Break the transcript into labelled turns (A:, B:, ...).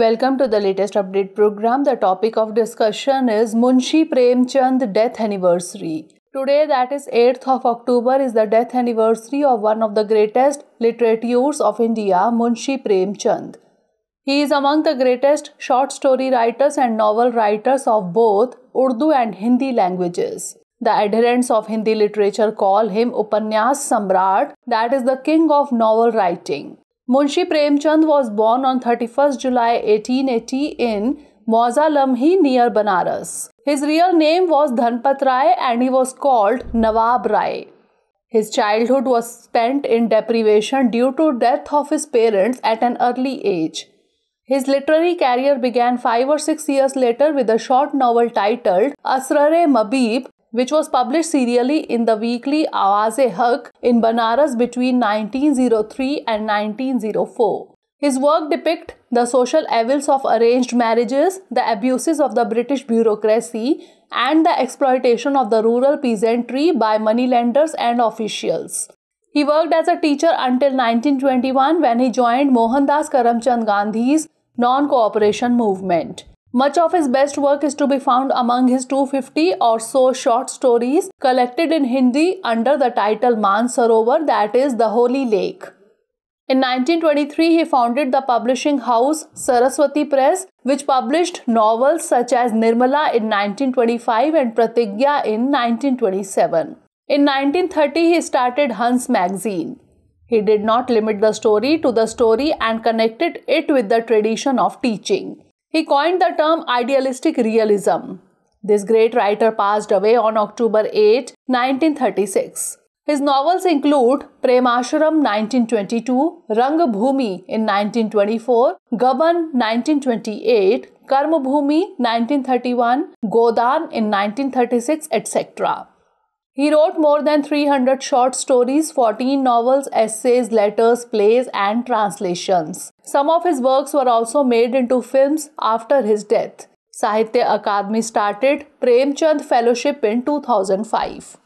A: Welcome to the latest update program. The topic of discussion is Munshi Premchand death anniversary. Today, that is 8th of October, is the death anniversary of one of the greatest literateurs of India, Munshi Premchand. He is among the greatest short story writers and novel writers of both Urdu and Hindi languages. The adherents of Hindi literature call him Upanyas Samrat, that is the king of novel writing. Munshi Premchand was born on 31st July 1880 in Mausalamhi near Banaras. His real name was Dhanpat Rai and he was called Nawab Rai. His childhood was spent in deprivation due to death of his parents at an early age. His literary career began 5 or 6 years later with a short novel titled Asrare Mabib which was published serially in the weekly Awaze Haq in Banaras between 1903 and 1904. His work depicts the social evils of arranged marriages, the abuses of the British bureaucracy, and the exploitation of the rural peasantry by moneylenders and officials. He worked as a teacher until 1921 when he joined Mohandas Karamchand Gandhi's non cooperation movement. Much of his best work is to be found among his 250 or so short stories collected in Hindi under the title Mansarovar, that is, the Holy Lake. In 1923, he founded the publishing house Saraswati Press, which published novels such as Nirmala in 1925 and Pratigya in 1927. In 1930, he started Hans magazine. He did not limit the story to the story and connected it with the tradition of teaching. He coined the term idealistic realism. This great writer passed away on October 8, 1936. His novels include Premasharam 1922, Rangbhumi in 1924, Gaban 1928, Karmabhumi 1931, Godan in 1936, etc. He wrote more than 300 short stories, 14 novels, essays, letters, plays, and translations. Some of his works were also made into films after his death. Sahitya Akademi started Premchand Fellowship in 2005.